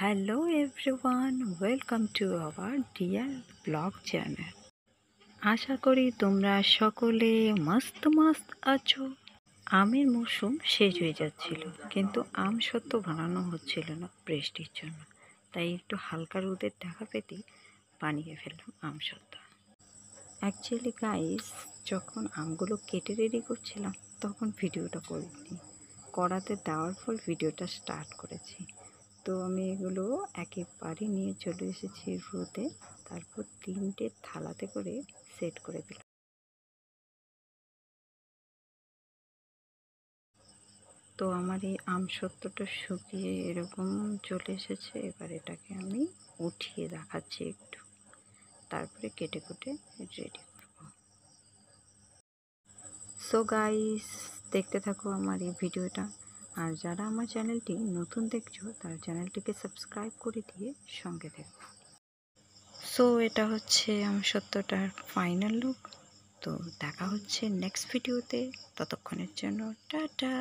hello everyone welcome to our dear blog channel আশা করি তোমরা সকলে মস্ত মস্ত আছো আমের মৌসুম শেষ হয়ে যাচ্ছিল কিন্তু আম সত্য বানানো হচ্ছিল না বৃষ্টির জন্য তাই একটু হালকা রোদের দেখা পেতেই বানিয়ে ফেললাম আম সত্য অ্যাকচুয়ালি গাইস যখন আমগুলো কেটে রেডি করছিলাম তখন ভিডিওটা করিনি করাতে দেওয়ার পর ভিডিওটা স্টার্ট করেছি তো আমি এগুলো একেবারে নিয়ে চলে এসেছি রোদে তারপর তিনটে থালাতে করে সেট করে দিলাম তো আমার এই আম সত্যটা শুকিয়ে এরকম চলে এসেছে এবার এটাকে আমি উঠিয়ে দেখাচ্ছি একটু তারপরে কেটে কুটে রেডি করব সো গাইস দেখতে থাকো আমার এই ভিডিওটা আর যারা আমার চ্যানেলটি নতুন দেখছো তারা চ্যানেলটিকে সাবস্ক্রাইব করে দিয়ে সঙ্গে দেখো সো এটা হচ্ছে আমার সত্যটার ফাইনাল লুক তো দেখা হচ্ছে নেক্সট ভিডিওতে ততক্ষণের জন্য টাটা